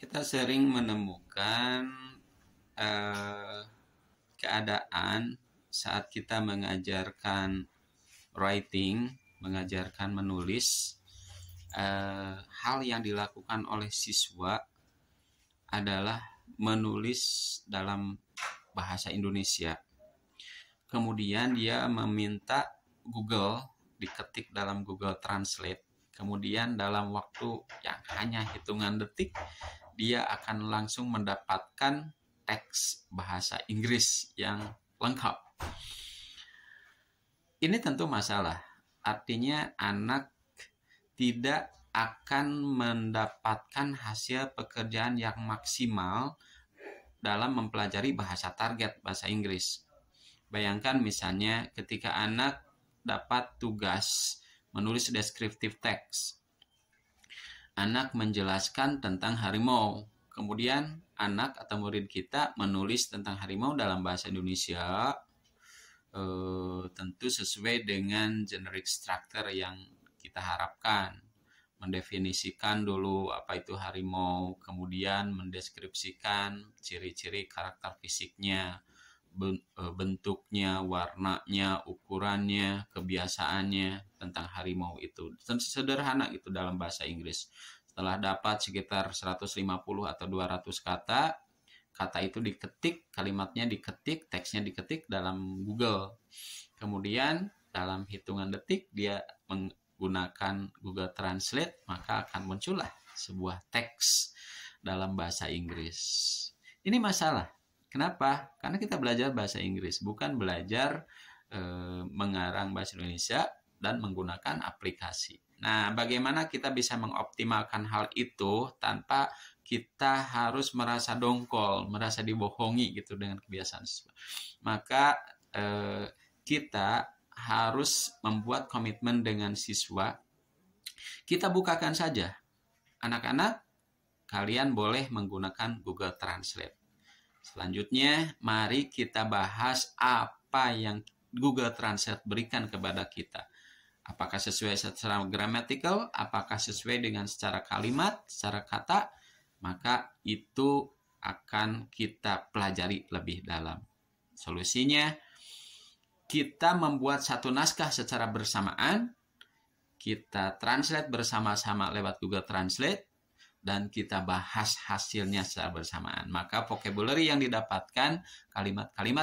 kita sering menemukan uh, keadaan saat kita mengajarkan writing, mengajarkan menulis, uh, hal yang dilakukan oleh siswa adalah menulis dalam bahasa Indonesia. Kemudian dia meminta Google diketik dalam Google Translate. Kemudian dalam waktu yang hanya hitungan detik, dia akan langsung mendapatkan teks bahasa Inggris yang lengkap. Ini tentu masalah. Artinya anak tidak akan mendapatkan hasil pekerjaan yang maksimal dalam mempelajari bahasa target bahasa Inggris. Bayangkan misalnya ketika anak dapat tugas menulis deskriptif teks anak menjelaskan tentang harimau. Kemudian anak atau murid kita menulis tentang harimau dalam bahasa Indonesia e, tentu sesuai dengan generic structure yang kita harapkan. Mendefinisikan dulu apa itu harimau, kemudian mendeskripsikan ciri-ciri karakter fisiknya, eh, bentuknya, warnanya, ukurannya, kebiasaannya tentang harimau itu. Sederhana itu dalam bahasa Inggris. Setelah dapat sekitar 150 atau 200 kata, kata itu diketik, kalimatnya diketik, teksnya diketik dalam Google. Kemudian dalam hitungan detik dia menggunakan Google Translate, maka akan muncullah sebuah teks dalam bahasa Inggris. Ini masalah. Kenapa? Karena kita belajar bahasa Inggris, bukan belajar e, mengarang bahasa Indonesia, dan menggunakan aplikasi. Nah, bagaimana kita bisa mengoptimalkan hal itu tanpa kita harus merasa dongkol, merasa dibohongi gitu dengan kebiasaan siswa. Maka eh, kita harus membuat komitmen dengan siswa. Kita bukakan saja, anak-anak, kalian boleh menggunakan Google Translate. Selanjutnya, mari kita bahas apa yang Google Translate berikan kepada kita Apakah sesuai secara grammatical, apakah sesuai dengan secara kalimat, secara kata, maka itu akan kita pelajari lebih dalam. Solusinya, kita membuat satu naskah secara bersamaan, kita translate bersama-sama lewat Google Translate, dan kita bahas hasilnya secara bersamaan. Maka vocabulary yang didapatkan kalimat-kalimat